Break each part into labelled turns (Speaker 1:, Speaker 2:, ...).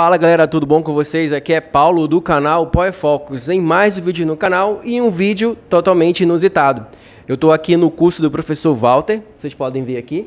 Speaker 1: Fala galera, tudo bom com vocês? Aqui é Paulo do canal Power Focus, em mais um vídeo no canal e um vídeo totalmente inusitado. Eu estou aqui no curso do professor Walter, vocês podem ver aqui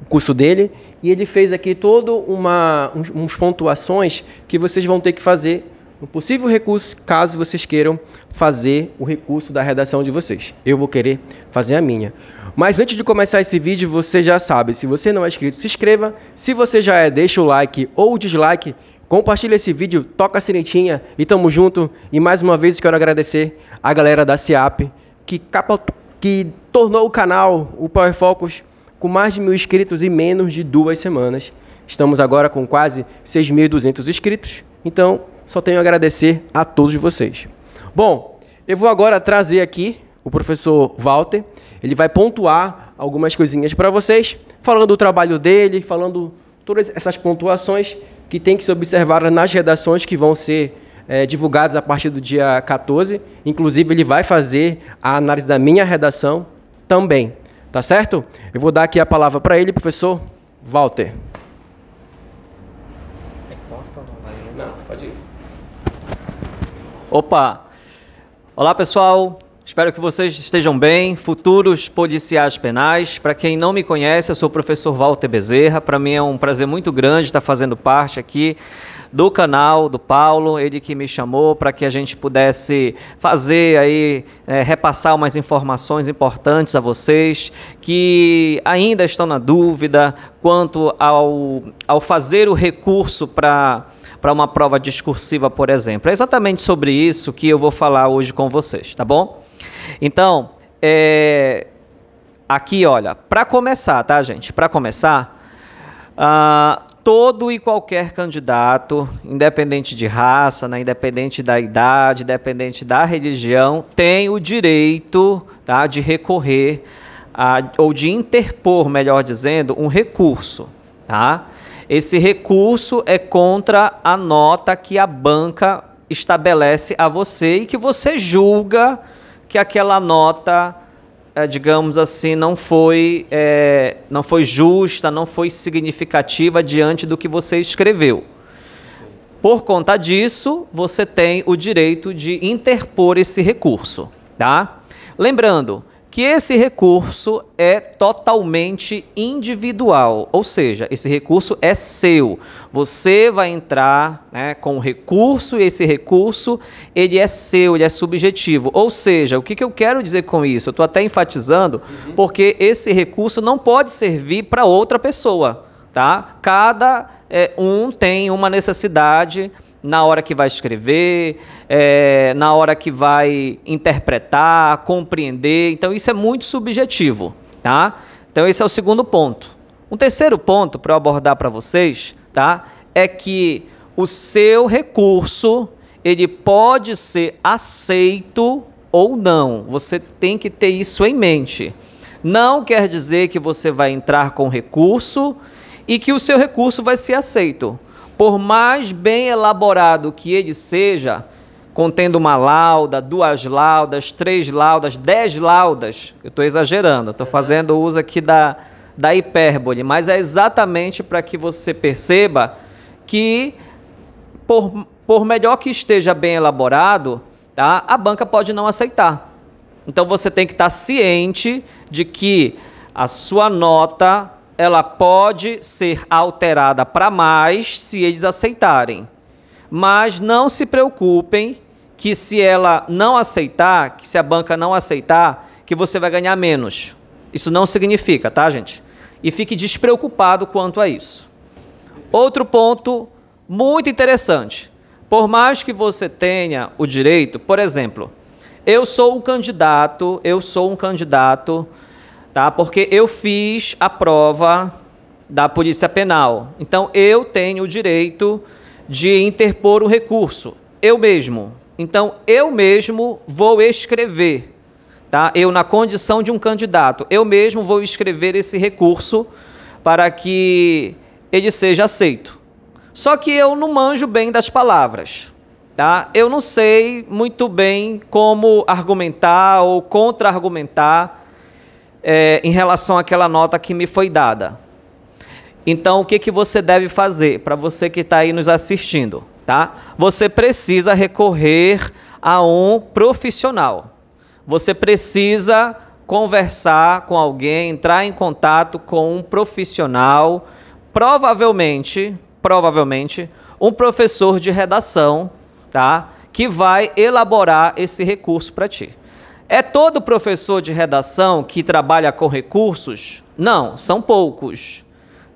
Speaker 1: o curso dele, e ele fez aqui todo uma uns, uns pontuações que vocês vão ter que fazer no possível recurso, caso vocês queiram fazer o recurso da redação de vocês. Eu vou querer fazer a minha. Mas antes de começar esse vídeo, você já sabe, se você não é inscrito, se inscreva. Se você já é, deixa o like ou o dislike. Compartilha esse vídeo, toca a sinetinha e tamo junto. E mais uma vez quero agradecer a galera da CIAP que, capa... que tornou o canal, o Power Focus, com mais de mil inscritos em menos de duas semanas. Estamos agora com quase 6.200 inscritos. Então, só tenho a agradecer a todos vocês. Bom, eu vou agora trazer aqui o professor Walter. Ele vai pontuar algumas coisinhas para vocês, falando do trabalho dele, falando todas essas pontuações que tem que ser observadas nas redações que vão ser é, divulgadas a partir do dia 14. Inclusive, ele vai fazer a análise da minha redação também. Tá certo? Eu vou dar aqui a palavra para ele, professor Walter.
Speaker 2: Opa! Olá pessoal, espero que vocês estejam bem. Futuros policiais penais. Para quem não me conhece, eu sou o professor Walter Bezerra. Para mim é um prazer muito grande estar fazendo parte aqui do canal do Paulo, ele que me chamou para que a gente pudesse fazer aí, é, repassar umas informações importantes a vocês que ainda estão na dúvida quanto ao, ao fazer o recurso para para uma prova discursiva, por exemplo. É exatamente sobre isso que eu vou falar hoje com vocês, tá bom? Então, é, aqui, olha, para começar, tá, gente? Para começar, uh, todo e qualquer candidato, independente de raça, né, independente da idade, independente da religião, tem o direito tá, de recorrer a, ou de interpor, melhor dizendo, um recurso. Tá? Esse recurso é contra a nota que a banca estabelece a você e que você julga que aquela nota é, digamos assim, não foi, é, não foi justa, não foi significativa diante do que você escreveu. Por conta disso, você tem o direito de interpor esse recurso, tá? Lembrando, que esse recurso é totalmente individual, ou seja, esse recurso é seu. Você vai entrar né, com o recurso e esse recurso ele é seu, ele é subjetivo. Ou seja, o que, que eu quero dizer com isso? Eu estou até enfatizando uhum. porque esse recurso não pode servir para outra pessoa, tá? Cada é, um tem uma necessidade na hora que vai escrever, é, na hora que vai interpretar, compreender. Então, isso é muito subjetivo, tá? Então, esse é o segundo ponto. Um terceiro ponto para eu abordar para vocês, tá? É que o seu recurso ele pode ser aceito ou não. Você tem que ter isso em mente. Não quer dizer que você vai entrar com recurso e que o seu recurso vai ser aceito. Por mais bem elaborado que ele seja, contendo uma lauda, duas laudas, três laudas, dez laudas, eu estou exagerando, estou fazendo uso aqui da, da hipérbole, mas é exatamente para que você perceba que, por, por melhor que esteja bem elaborado, tá, a banca pode não aceitar. Então você tem que estar tá ciente de que a sua nota ela pode ser alterada para mais se eles aceitarem. Mas não se preocupem que se ela não aceitar, que se a banca não aceitar, que você vai ganhar menos. Isso não significa, tá, gente? E fique despreocupado quanto a isso. Outro ponto muito interessante. Por mais que você tenha o direito, por exemplo, eu sou um candidato, eu sou um candidato tá? Porque eu fiz a prova da Polícia Penal. Então eu tenho o direito de interpor o recurso, eu mesmo. Então eu mesmo vou escrever, tá? Eu na condição de um candidato, eu mesmo vou escrever esse recurso para que ele seja aceito. Só que eu não manjo bem das palavras, tá? Eu não sei muito bem como argumentar ou contra-argumentar é, em relação àquela nota que me foi dada. Então, o que, que você deve fazer para você que está aí nos assistindo? Tá? Você precisa recorrer a um profissional. Você precisa conversar com alguém, entrar em contato com um profissional, provavelmente, provavelmente, um professor de redação, tá? Que vai elaborar esse recurso para ti. É todo professor de redação que trabalha com recursos? Não, são poucos.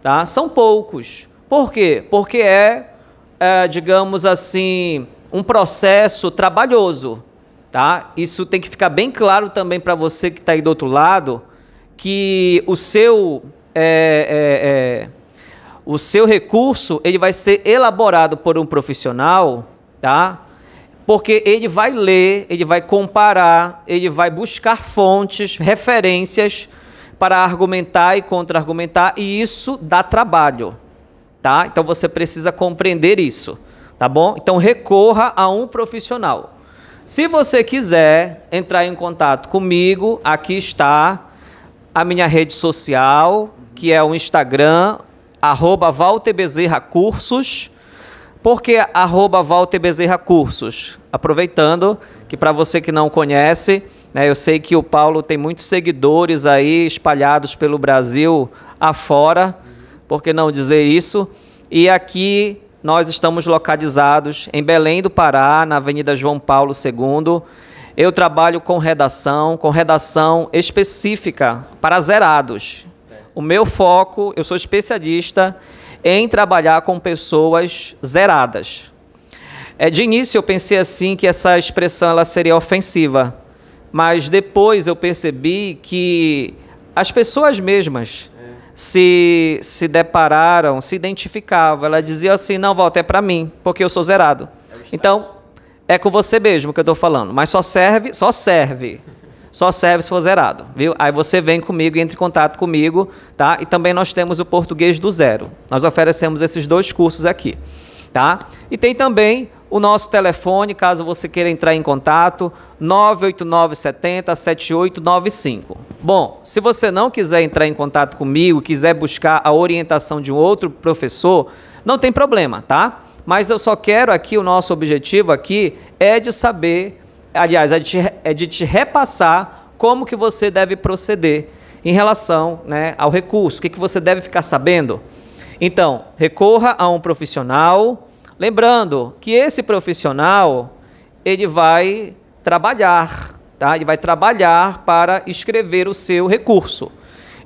Speaker 2: Tá? São poucos. Por quê? Porque é, é digamos assim, um processo trabalhoso. Tá? Isso tem que ficar bem claro também para você que está aí do outro lado, que o seu, é, é, é, o seu recurso ele vai ser elaborado por um profissional, tá? porque ele vai ler, ele vai comparar, ele vai buscar fontes, referências para argumentar e contra-argumentar, e isso dá trabalho, tá? Então você precisa compreender isso, tá bom? Então recorra a um profissional. Se você quiser entrar em contato comigo, aqui está a minha rede social, que é o Instagram, arroba Walter Bezerra Cursos, por que arroba Walter Bezerra Cursos? Aproveitando que para você que não conhece, né, eu sei que o Paulo tem muitos seguidores aí espalhados pelo Brasil afora, por que não dizer isso? E aqui nós estamos localizados em Belém do Pará, na Avenida João Paulo II. Eu trabalho com redação, com redação específica para zerados. O meu foco, eu sou especialista em trabalhar com pessoas zeradas. É, de início eu pensei assim que essa expressão ela seria ofensiva, mas depois eu percebi que as pessoas mesmas é. se, se depararam, se identificavam. Ela dizia assim: não, volta, é para mim, porque eu sou zerado. É então, é com você mesmo que eu estou falando, mas só serve, só serve só serve se for zerado, viu? Aí você vem comigo e entre em contato comigo, tá? E também nós temos o português do zero. Nós oferecemos esses dois cursos aqui, tá? E tem também o nosso telefone, caso você queira entrar em contato, 989707895. Bom, se você não quiser entrar em contato comigo, quiser buscar a orientação de um outro professor, não tem problema, tá? Mas eu só quero aqui, o nosso objetivo aqui é de saber aliás, é de, te, é de te repassar como que você deve proceder em relação né, ao recurso, o que, que você deve ficar sabendo. Então, recorra a um profissional, lembrando que esse profissional, ele vai trabalhar, tá? Ele vai trabalhar para escrever o seu recurso.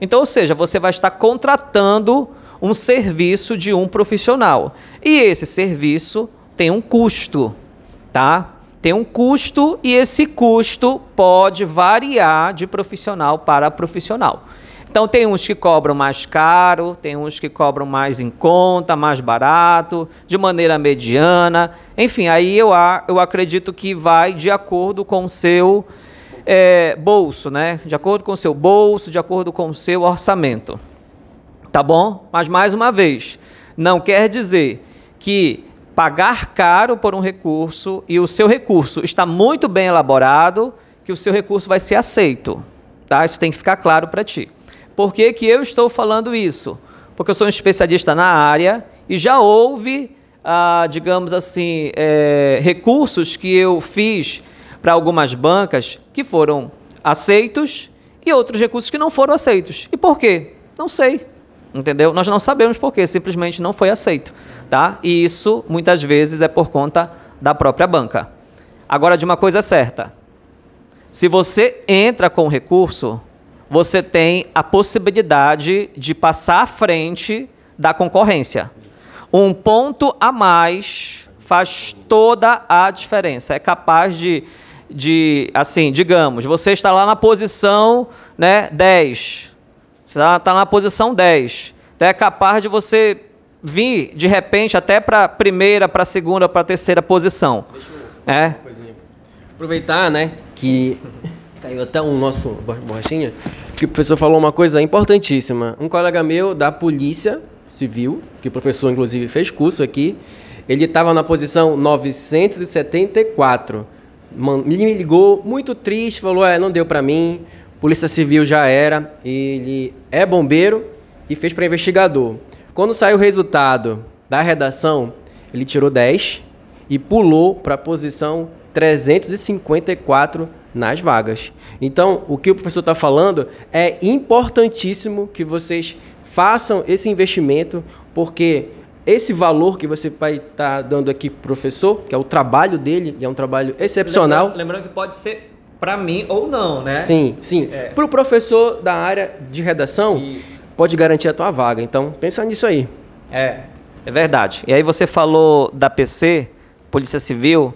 Speaker 2: Então, ou seja, você vai estar contratando um serviço de um profissional. E esse serviço tem um custo, tá? tem um custo e esse custo pode variar de profissional para profissional. Então tem uns que cobram mais caro, tem uns que cobram mais em conta, mais barato, de maneira mediana. Enfim, aí eu, eu acredito que vai de acordo com o seu é, bolso, né? De acordo com o seu bolso, de acordo com o seu orçamento. Tá bom? Mas mais uma vez, não quer dizer que pagar caro por um recurso e o seu recurso está muito bem elaborado, que o seu recurso vai ser aceito. Tá? Isso tem que ficar claro para ti. Por que, que eu estou falando isso? Porque eu sou um especialista na área e já houve, ah, digamos assim, é, recursos que eu fiz para algumas bancas que foram aceitos e outros recursos que não foram aceitos. E por quê? Não sei entendeu? Nós não sabemos por quê, simplesmente não foi aceito, tá? E isso muitas vezes é por conta da própria banca. Agora, de uma coisa certa, se você entra com recurso, você tem a possibilidade de passar à frente da concorrência. Um ponto a mais faz toda a diferença. É capaz de, de assim, digamos, você está lá na posição né, 10 você está tá na posição 10. Então é capaz de você vir de repente até para primeira, para segunda, para terceira posição. Deixa eu é. Aproveitar,
Speaker 1: né, que caiu até o nosso borrachinha, que o professor falou uma coisa importantíssima. Um colega meu da polícia civil, que o professor inclusive fez curso aqui, ele estava na posição 974. Man, me ligou muito triste, falou: "É, não deu para mim. Polícia Civil já era, ele é bombeiro e fez para investigador. Quando saiu o resultado da redação, ele tirou 10 e pulou para a posição 354 nas vagas. Então, o que o professor está falando é importantíssimo que vocês façam esse investimento, porque esse valor que você vai estar tá dando aqui pro professor, que é o trabalho dele, e é um trabalho excepcional. Lembrando,
Speaker 2: lembrando que pode ser para mim ou não, né? Sim, sim. É. Para
Speaker 1: o professor da área de redação,
Speaker 2: Isso. pode garantir a tua vaga. Então, pensa nisso aí. É, é verdade. E aí você falou da PC, Polícia Civil,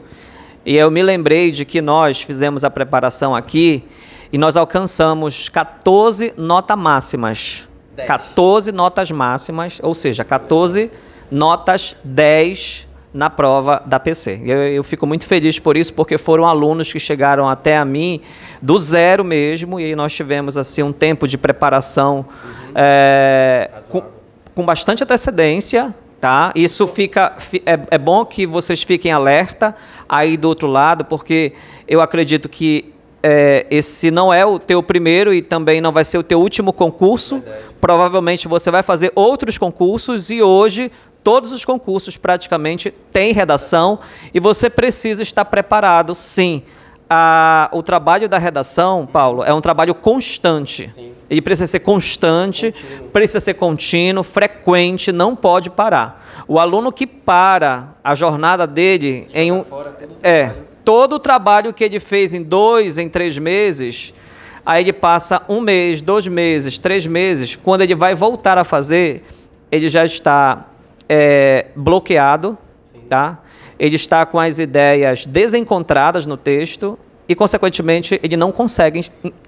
Speaker 2: e eu me lembrei de que nós fizemos a preparação aqui e nós alcançamos 14 notas máximas. 10. 14 notas máximas, ou seja, 14 notas 10 na prova da PC. Eu, eu, fico muito feliz por isso, porque foram alunos que chegaram até a mim do zero mesmo, e nós tivemos assim um tempo de preparação uhum. é, com, com, bastante antecedência. Tá? Isso fica é, é bom que vocês fiquem alerta aí do outro lado, porque eu acredito que é, esse não é o teu primeiro e também não vai ser o teu último concurso. Verdade. Provavelmente você vai fazer outros concursos e hoje todos os concursos praticamente têm redação e você precisa estar preparado, sim. A, ah, o trabalho da redação, Paulo, é um trabalho constante. Sim. Ele precisa ser constante, contínuo. precisa ser contínuo, frequente, não pode parar. O aluno que para a jornada dele em um. Fora, é, todo o trabalho que ele fez em dois, em três meses, aí ele passa um mês, dois meses, três meses. Quando ele vai voltar a fazer, ele já está é, bloqueado, tá? Ele está com as ideias desencontradas no texto e, consequentemente, ele não consegue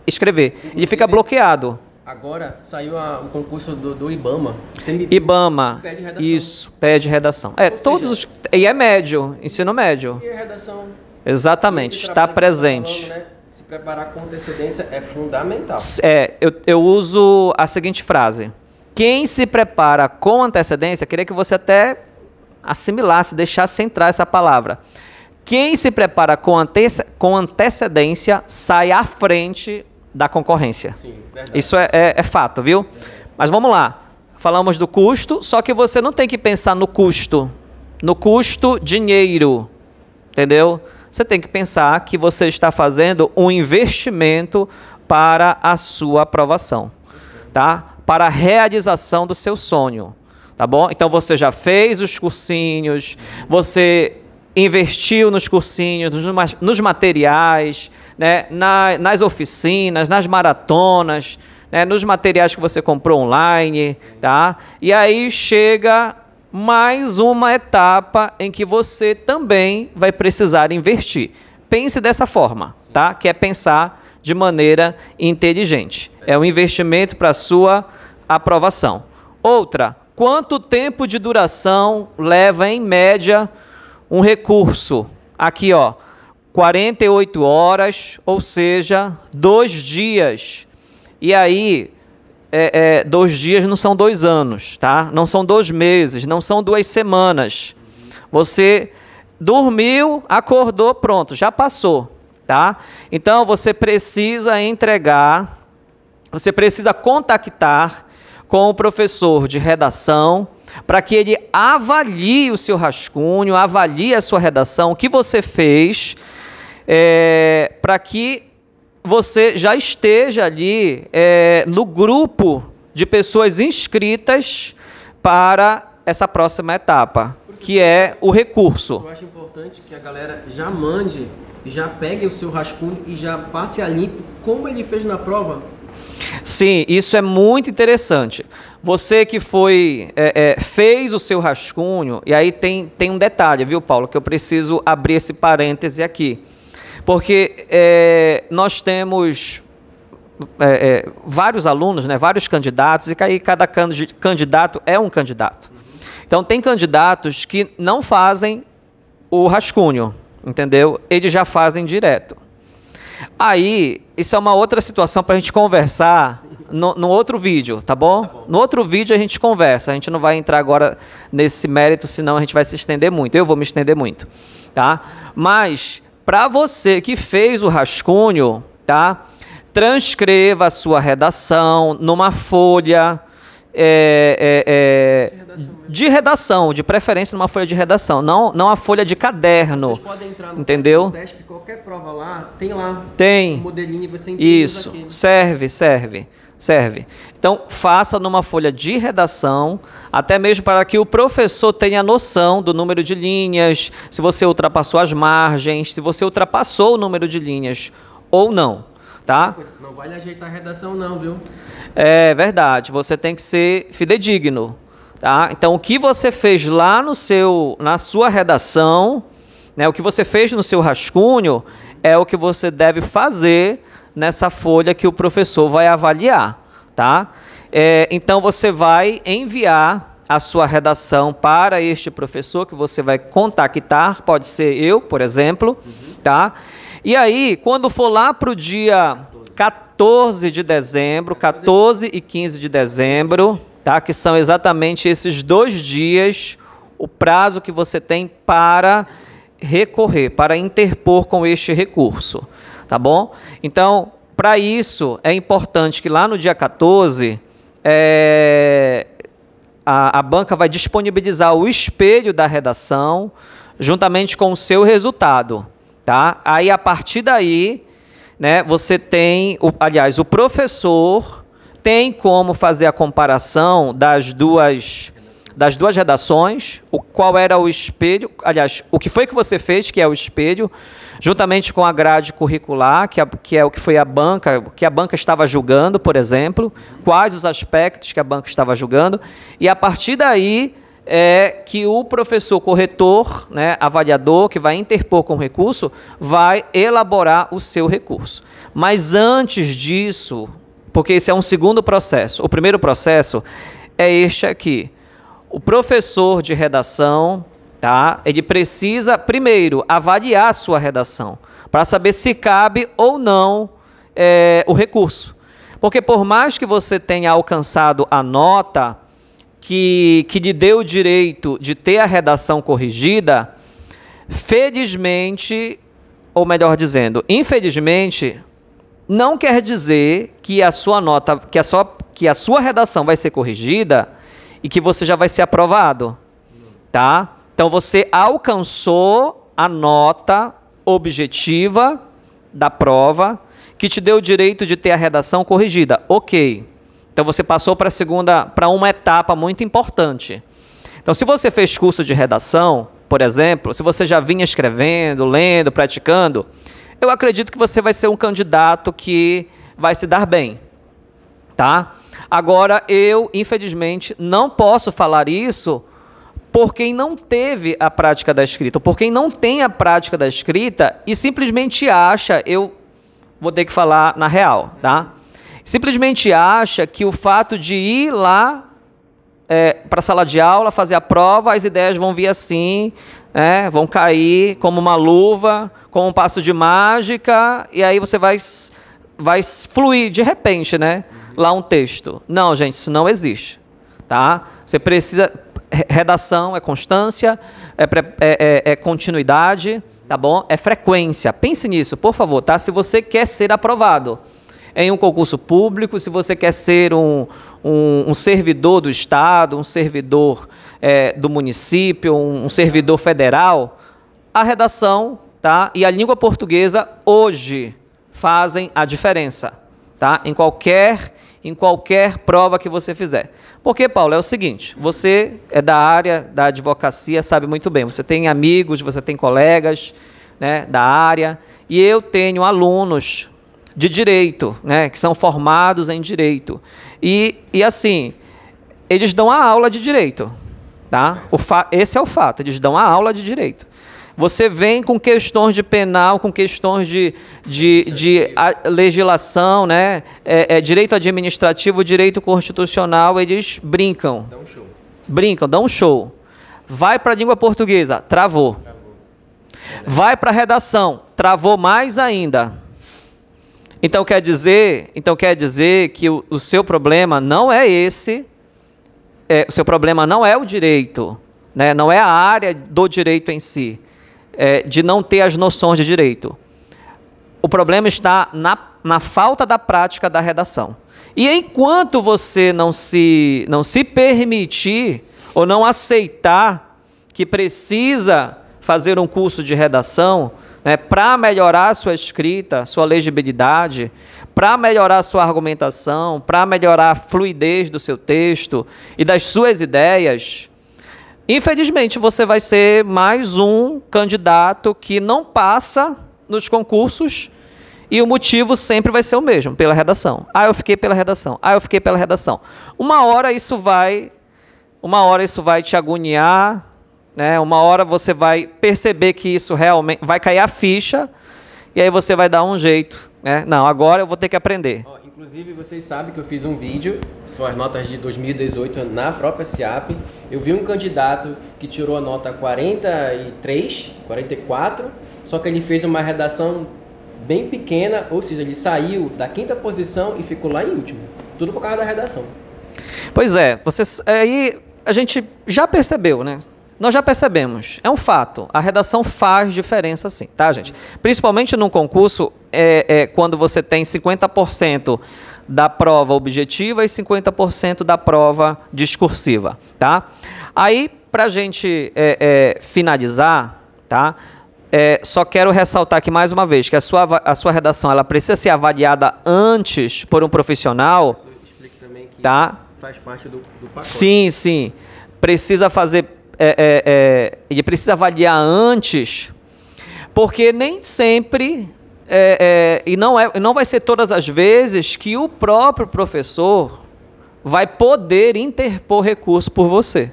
Speaker 2: escrever. Então, ele fica bloqueado.
Speaker 1: Agora saiu a, o concurso do, do Ibama.
Speaker 2: Ibama. Pede redação. Isso, pede redação. É, Ou todos seja, os, E é médio, ensino médio. E redação. Exatamente, está tá presente.
Speaker 1: Falando, né? Se preparar com antecedência é fundamental. É,
Speaker 2: eu, eu uso a seguinte frase. Quem se prepara com antecedência, queria que você até assimilasse, deixasse entrar essa palavra. Quem se prepara com, antece com antecedência sai à frente da concorrência. Sim, Isso é, é, é, fato, viu? Mas vamos lá. Falamos do custo, só que você não tem que pensar no custo. No custo, dinheiro. Entendeu? Você tem que pensar que você está fazendo um investimento para a sua aprovação. Tá? para a realização do seu sonho, tá bom? Então você já fez os cursinhos, você investiu nos cursinhos, nos, materiais, né, na, nas oficinas, nas maratonas, né, nos materiais que você comprou online, tá? E aí chega mais uma etapa em que você também vai precisar investir. Pense dessa forma, tá? Que é pensar de maneira inteligente. É um investimento para a sua aprovação. Outra, quanto tempo de duração leva em média um recurso? Aqui, ó, 48 horas, ou seja, dois dias. E aí, é, é, dois dias não são dois anos, tá? Não são dois meses, não são duas semanas. Você dormiu, acordou, pronto, já passou, tá? Então você precisa entregar, você precisa contactar com o professor de redação para que ele avalie o seu rascunho, avalie a sua redação, o que você fez, é, para que você já esteja ali é, no grupo de pessoas inscritas para essa próxima etapa, que
Speaker 1: é o recurso. Eu
Speaker 2: acho importante
Speaker 1: que a galera já mande, já pegue o seu rascunho e já passe a limpo como ele fez na prova
Speaker 2: Sim, isso é muito interessante. Você que foi é, é, fez o seu rascunho, e aí tem, tem um detalhe, viu, Paulo, que eu preciso abrir esse parêntese aqui. Porque é, nós temos é, é, vários alunos, né, vários candidatos, e aí cada candidato é um candidato. Então, tem candidatos que não fazem o rascunho, entendeu? Eles já fazem direto. Aí, isso é uma outra situação para a gente conversar no, no, outro vídeo, tá bom? tá bom? No outro vídeo a gente conversa. A gente não vai entrar agora nesse mérito, senão a gente vai se estender muito. Eu vou me estender muito, tá? Mas, para você que fez o rascunho, tá? Transcreva a sua redação numa folha é, é, é, de, redação de preferência numa folha de redação, não, não a folha de caderno. Vocês podem entrar no entendeu?
Speaker 1: CESP, qualquer prova lá, tem lá.
Speaker 2: Tem. Um modelinho e você Isso, serve, serve, serve. Então, faça numa folha de redação, até mesmo para que o professor tenha noção do número de linhas, se você ultrapassou as margens, se você ultrapassou o número de linhas ou não tá?
Speaker 1: Não vale ajeitar a redação não, viu?
Speaker 2: É verdade, você tem que ser fidedigno, tá? Então o que você fez lá no seu na sua redação, né, o que você fez no seu rascunho é o que você deve fazer nessa folha que o professor vai avaliar, tá? É, então você vai enviar a sua redação para este professor que você vai contactar, pode ser eu, por exemplo, uhum. tá? E aí, quando for lá para o dia 14 de dezembro, 14 e 15 de dezembro, tá? Que são exatamente esses dois dias, o prazo que você tem para recorrer, para interpor com este recurso, tá bom? Então, para isso, é importante que lá no dia 14 é, eh, a, a banca vai disponibilizar o espelho da redação juntamente com o seu resultado, tá? Aí a partir daí, né, você tem, o, aliás, o professor tem como fazer a comparação das duas das duas redações, o qual era o espelho, aliás, o que foi que você fez, que é o espelho, juntamente com a grade curricular, que, que é o que foi a banca, que a banca estava julgando, por exemplo, quais os aspectos que a banca estava julgando, e a partir daí é que o professor corretor, né, avaliador, que vai interpor com o recurso, vai elaborar o seu recurso. Mas antes disso, porque esse é um segundo processo, o primeiro processo é este aqui o professor de redação, tá? Ele precisa primeiro avaliar a sua redação para saber se cabe ou não é, o recurso. Porque por mais que você tenha alcançado a nota que, que lhe deu o direito de ter a redação corrigida, felizmente, ou melhor dizendo, infelizmente, não quer dizer que a sua nota, que a sua, que a sua redação vai ser corrigida e que você já vai ser aprovado, tá? Então você alcançou a nota objetiva da prova que te deu o direito de ter a redação corrigida. OK. Então você passou para a segunda, para uma etapa muito importante. Então se você fez curso de redação, por exemplo, se você já vinha escrevendo, lendo, praticando, eu acredito que você vai ser um candidato que vai se dar bem tá? Agora eu, infelizmente, não posso falar isso por quem não teve a prática da escrita, por quem não tem a prática da escrita e simplesmente acha, eu vou ter que falar na real, tá? Simplesmente acha que o fato de ir lá é, para a sala de aula fazer a prova, as ideias vão vir assim, né? vão cair como uma luva, como um passo de mágica, e aí você vai, vai fluir de repente, né? lá um texto. Não, gente, isso não existe. Tá? Você precisa. Redação é constância, é, é, é, é continuidade, tá bom? É frequência. Pense nisso, por favor, tá? Se você quer ser aprovado em um concurso público, se você quer ser um, um, um servidor do Estado, um servidor é, do município, um, um, servidor federal, a redação tá, e a língua portuguesa hoje fazem a diferença tá, em qualquer em qualquer prova que você fizer. Porque, Paulo, é o seguinte: você é da área da advocacia, sabe muito bem, você tem amigos, você tem colegas né, da área, e eu tenho alunos de direito, né, que são formados em direito. E, e assim, eles dão a aula de direito. Tá? O fa esse é o fato, eles dão a aula de direito. Você vem com questões de penal, com questões de, de, de legislação, né? É, é, direito administrativo, direito constitucional, eles brincam. Dá um show. Brincam, dão um show. Vai para a língua portuguesa, travou. travou. Vai para a redação, travou mais ainda. Então quer dizer, então quer dizer que o, o seu problema não é esse, é, o seu problema não é o direito, né? não é a área do direito em si é, de não ter as noções de direito. O problema está na, na falta da prática da redação. E enquanto você não se, não se permitir ou não aceitar que precisa fazer um curso de redação né, para melhorar sua escrita, sua legibilidade, para melhorar sua argumentação, para melhorar a fluidez do seu texto e das suas ideias, Infelizmente, você vai ser mais um candidato que não passa nos concursos e o motivo sempre vai ser o mesmo, pela redação. Ah, eu fiquei pela redação. Ah, eu fiquei pela redação. Uma hora isso vai, uma hora isso vai te agoniar, né? Uma hora você vai perceber que isso realmente vai cair a ficha e aí você vai dar um jeito, né? Não, agora eu vou ter que aprender. Oh,
Speaker 1: inclusive, vocês sabem que eu fiz um vídeo, foi as notas de 2018 na própria SIAP eu vi um candidato que tirou a nota 43, 44, só que ele fez uma redação bem pequena, ou seja, ele saiu da quinta posição e ficou lá em último. Tudo por causa da redação.
Speaker 2: Pois é, vocês aí a gente já percebeu, né? nós já percebemos, é um fato, a redação faz diferença sim, tá, gente? Principalmente num concurso, é, é quando você tem 50% da prova objetiva e 50% da prova discursiva, tá? Aí, para a gente é, é, finalizar, tá? É, só quero ressaltar aqui mais uma vez que a sua, a sua redação ela precisa ser avaliada antes por um profissional. explica também que tá?
Speaker 1: faz parte do, do pacote. Sim,
Speaker 2: sim. Precisa fazer é, é, é precisa avaliar antes, porque nem sempre é, é, e não, é, não vai ser todas as vezes que o próprio professor vai poder interpor recurso por você.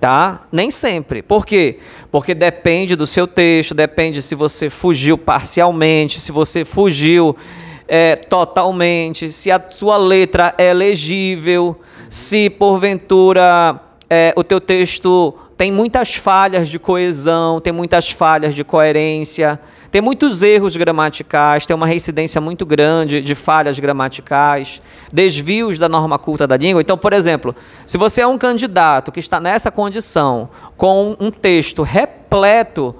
Speaker 2: Tá? Nem sempre. Por quê? Porque depende do seu texto, depende se você fugiu parcialmente, se você fugiu é, totalmente, se a sua letra é legível, se porventura é, o teu texto tem muitas falhas de coesão, tem muitas falhas de coerência, tem muitos erros gramaticais, tem uma reincidência muito grande de falhas gramaticais, desvios da norma culta da língua. Então, por exemplo, se você é um candidato que está nessa condição, com um texto repleto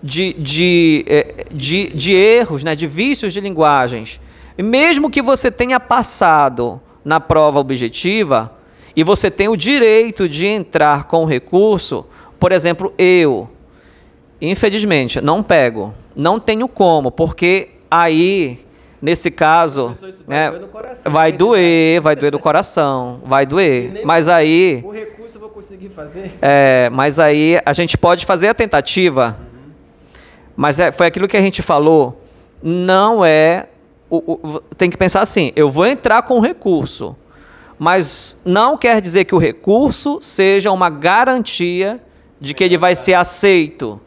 Speaker 2: de, de, é, de, de erros, né, de vícios de linguagens, e mesmo que você tenha passado na prova objetiva, e você tem o direito de entrar com o recurso, por exemplo, eu, infelizmente, não pego, não tenho como, porque aí nesse caso, né, né, vai, doer coração, vai doer, vai doer do coração, vai doer. Mas aí, o recurso eu vou
Speaker 1: conseguir fazer.
Speaker 2: É, mas aí a gente pode fazer a tentativa. Uhum. Mas é, foi aquilo que a gente falou. Não é, o, o, tem que pensar assim. Eu vou entrar com o recurso mas não quer dizer que o recurso seja uma garantia de que ele vai ser aceito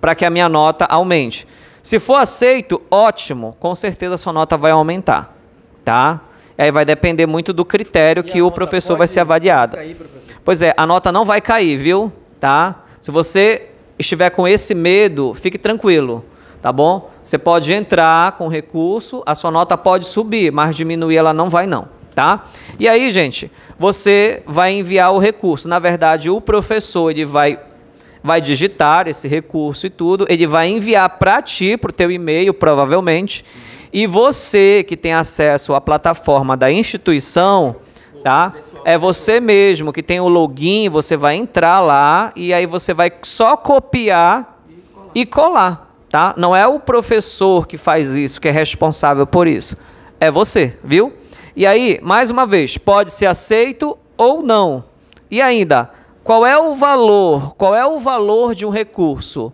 Speaker 2: para que a minha nota aumente. Se for aceito, ótimo, com certeza a sua nota vai aumentar, tá? Aí vai depender muito do critério e que o professor vai ser avaliado. Cair, pois é, a nota não vai cair, viu? Tá? Se você estiver com esse medo, fique tranquilo, tá bom? Você pode entrar com recurso, a sua nota pode subir, mas diminuir ela não vai não tá? E aí, gente, você vai enviar o recurso. Na verdade, o professor ele vai vai digitar esse recurso e tudo, ele vai enviar para ti, para o teu e-mail, provavelmente, e você que tem acesso à plataforma da instituição, tá? É você mesmo que tem o login, você vai entrar lá e aí você vai só copiar e colar, tá? Não é o professor que faz isso, que é responsável por isso. É você, viu? E aí, mais uma vez, pode ser aceito ou não. E ainda, qual é o valor? Qual é o valor de um recurso?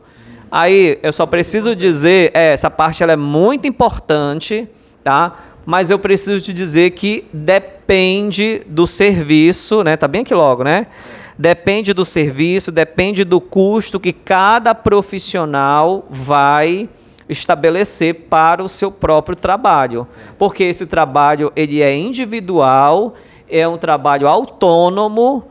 Speaker 2: Aí, eu só preciso dizer, é, essa parte ela é muito importante, tá? Mas eu preciso te dizer que depende do serviço, né? Tá bem aqui logo, né? Depende do serviço, depende do custo que cada profissional vai estabelecer para o seu próprio trabalho. Porque esse trabalho ele é individual, é um trabalho autônomo,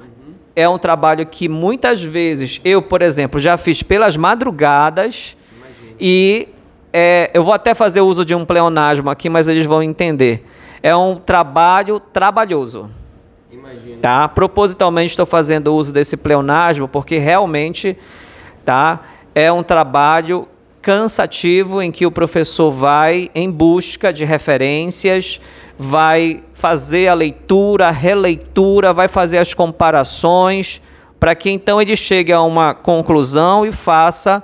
Speaker 2: é um trabalho que muitas vezes eu, por exemplo, já fiz pelas madrugadas Imagina. e é, eu vou até fazer uso de um pleonasmo aqui, mas eles vão entender. É um trabalho trabalhoso. Imagina. Tá? Propositalmente estou fazendo uso desse pleonasmo porque realmente tá é um trabalho cansativo em que o professor vai em busca de referências, vai fazer a leitura, a releitura, vai fazer as comparações, para que então ele chegue a uma conclusão e faça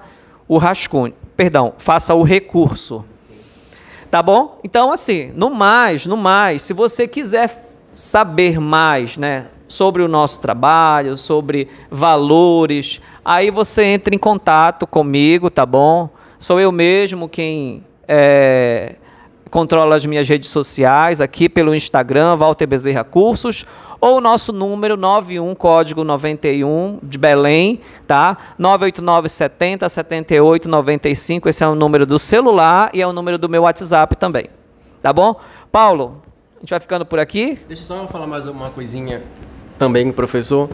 Speaker 2: o rascunho, perdão, faça o recurso. Tá bom? Então assim, no mais, no mais, se você quiser saber mais, né, sobre o nosso trabalho, sobre valores, aí você entra em contato comigo, tá bom? Sou eu mesmo quem é, controla as minhas redes sociais, aqui pelo Instagram, Walter Bezerra Cursos, ou o nosso número 91, código 91 de Belém, tá? 989 70 78 95. Esse é o número do celular e é o número do meu WhatsApp também. Tá bom? Paulo, a gente vai ficando por aqui. Deixa eu só falar mais uma coisinha
Speaker 1: também, professor.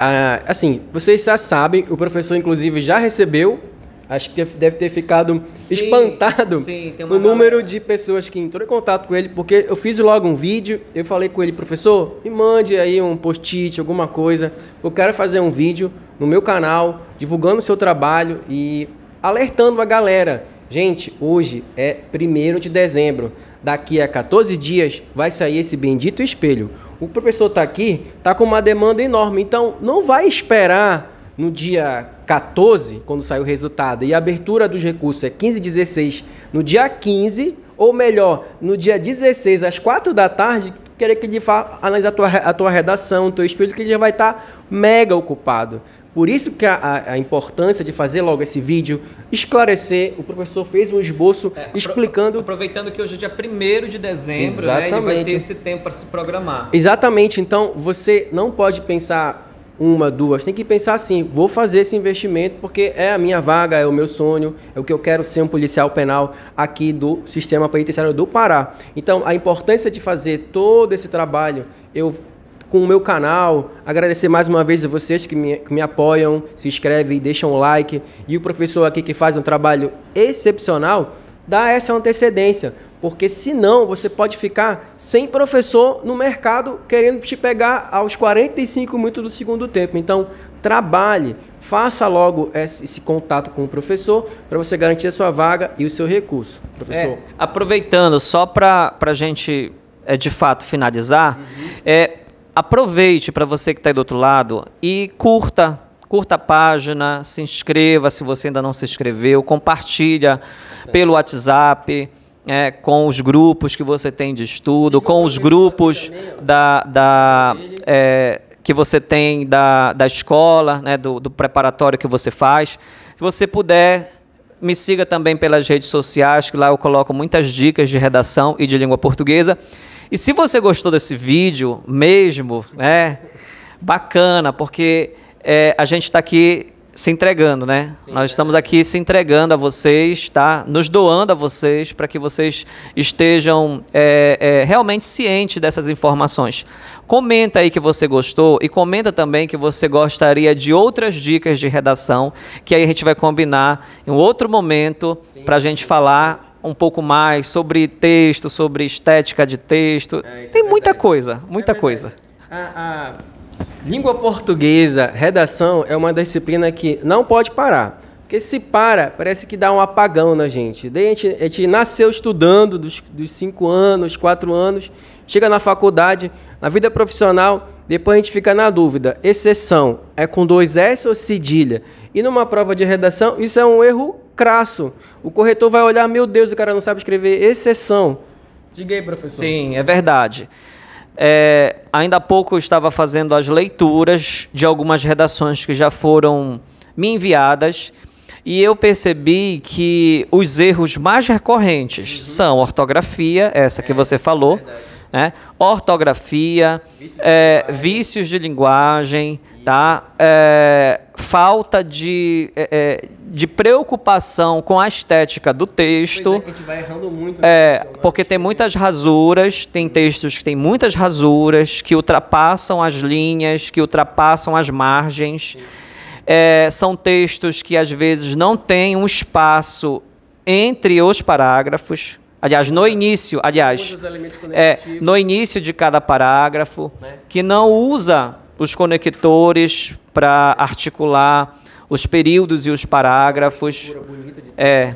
Speaker 1: Ah, assim, vocês já sabem, o professor, inclusive, já recebeu Acho que deve ter ficado sim, espantado sim, o número de pessoas que entrou em contato com ele, porque eu fiz logo um vídeo, eu falei com ele, professor, me mande aí um post-it, alguma coisa. Eu quero fazer um vídeo no meu canal, divulgando o seu trabalho e alertando a galera. Gente, hoje é 1 de dezembro. Daqui a 14 dias vai sair esse bendito espelho. O professor está aqui, está com uma demanda enorme, então não vai esperar no dia 14, quando sai o resultado, e a abertura dos recursos é 15 e 16 no dia 15, ou melhor, no dia 16 às 4 da tarde, querer que ele vá a tua, a tua redação, o teu espelho, que ele já vai estar tá mega ocupado. Por isso que a, a, importância de fazer logo esse vídeo, esclarecer, o professor fez um esboço é, explicando...
Speaker 2: Aproveitando que hoje é dia 1 de dezembro, Exatamente. né, ele vai ter esse tempo para se programar.
Speaker 1: Exatamente, então você não pode pensar uma, duas. Tem que pensar assim: vou fazer esse investimento porque é a minha vaga, é o meu sonho, é o que eu quero ser um policial penal aqui do sistema penitenciário do Pará. Então, a importância de fazer todo esse trabalho, eu com o meu canal. Agradecer mais uma vez a vocês que me, que me apoiam, se inscrevem, deixam o like. E o professor aqui que faz um trabalho excepcional, dá essa antecedência. Porque senão você pode ficar sem professor no mercado querendo te pegar aos 45 minutos do segundo tempo. Então, trabalhe, faça logo esse, contato com o professor para você garantir a sua vaga e o seu recurso. Professor. É,
Speaker 2: aproveitando, só para a gente é, de fato finalizar, uhum. é, aproveite para você que está aí do outro lado e curta curta a página, se inscreva se você ainda não se inscreveu, compartilha tá. pelo WhatsApp é, com os grupos que você tem de estudo, com os grupos da, da é, que você tem da, da escola, né, do, do preparatório que você faz. Se você puder, me siga também pelas redes sociais, que lá eu coloco muitas dicas de redação e de língua portuguesa. E se você gostou desse vídeo mesmo, né, bacana, porque é, a gente está aqui se entregando, né? Sim, Nós estamos aqui se entregando a vocês, tá? Nos doando a vocês para que vocês estejam é, é, realmente cientes dessas informações. Comenta aí que você gostou e comenta também que você gostaria de outras dicas de redação, que aí a gente vai combinar em um outro momento para a gente falar um pouco mais sobre texto, sobre estética de texto. É, Tem é muita coisa, muita é coisa.
Speaker 1: Ah, ah Língua portuguesa, redação é uma disciplina que não pode parar. Porque se para, parece que dá um apagão na gente. Daí a gente, a gente nasceu estudando dos, dos cinco anos, quatro anos, chega na faculdade, na vida profissional, depois a gente fica na dúvida. Exceção é com dois S ou cedilha? E numa prova de redação, isso é um erro crasso. O corretor vai olhar, meu Deus, o cara não sabe escrever exceção.
Speaker 2: Diga aí, professor. Sim, é verdade. É, ainda há pouco eu estava fazendo as leituras de algumas redações que já foram me enviadas e eu percebi que os erros mais recorrentes uhum. são ortografia, essa que é, você falou, é né? ortografia, vícios de, é, vícios de linguagem tá? É, falta de, é, é, de preocupação com a estética do texto. Pois é, a gente vai errando muito. Né, é, porque tem muitas rasuras, tem textos que tem muitas rasuras, que ultrapassam as linhas, que ultrapassam as margens. É, são textos que às vezes não têm um espaço entre os parágrafos. Aliás, no início, aliás, é, no início de cada parágrafo, né? que não usa os conectores para articular os períodos e os parágrafos. É.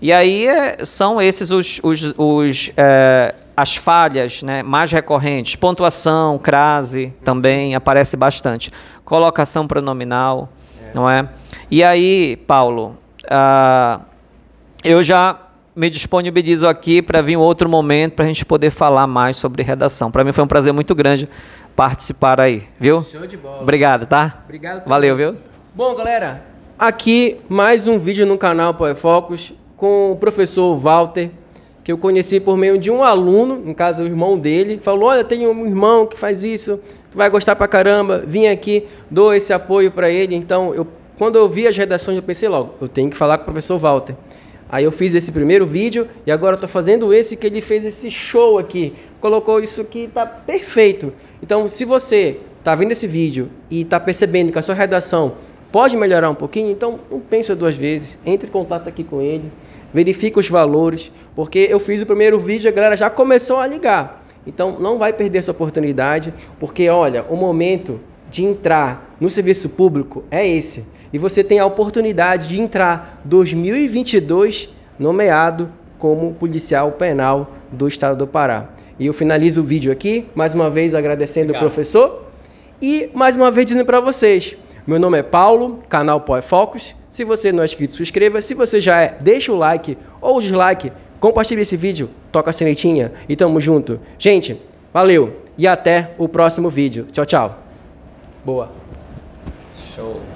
Speaker 2: E aí é, são esses os, os, os é, as falhas né, mais recorrentes. Pontuação, crase uhum. também aparece bastante. Colocação pronominal, é. não é? E aí, Paulo, uh, eu já me disponibilizo aqui para vir um outro momento para a gente poder falar mais sobre redação. Para mim foi um prazer muito grande participaram aí, viu? Show de bola. Obrigado, tá? Obrigado. Valeu, viu?
Speaker 1: Bom, galera,
Speaker 2: aqui
Speaker 1: mais um vídeo no canal Power Focus com o professor Walter, que eu conheci por meio de um aluno, em casa o irmão dele, falou: "Olha, tem um irmão que faz isso, tu vai gostar pra caramba, vim aqui, dou esse apoio para ele". Então, eu quando eu vi as redações, eu pensei logo, eu tenho que falar com o professor Walter. Aí eu fiz esse primeiro vídeo e agora estou fazendo esse que ele fez esse show aqui. Colocou isso aqui, tá perfeito. Então, se você tá vendo esse vídeo e tá percebendo que a sua redação pode melhorar um pouquinho, então não pensa duas vezes, entre em contato aqui com ele, verifica os valores, porque eu fiz o primeiro vídeo e a galera já começou a ligar. Então não vai perder essa oportunidade, porque olha, o momento de entrar no serviço público é esse e você tem a oportunidade de entrar 2022 nomeado como policial penal do estado do Pará. E eu finalizo o vídeo aqui, mais uma vez agradecendo o professor e mais uma vez dizendo para vocês, meu nome é Paulo, canal Pó é Focus. Se você não é inscrito, se inscreva. Se você já é, deixa o like ou o dislike, compartilha esse vídeo, toca a sinetinha e tamo junto. Gente, valeu e até o próximo vídeo. Tchau,
Speaker 2: tchau. Boa. Show.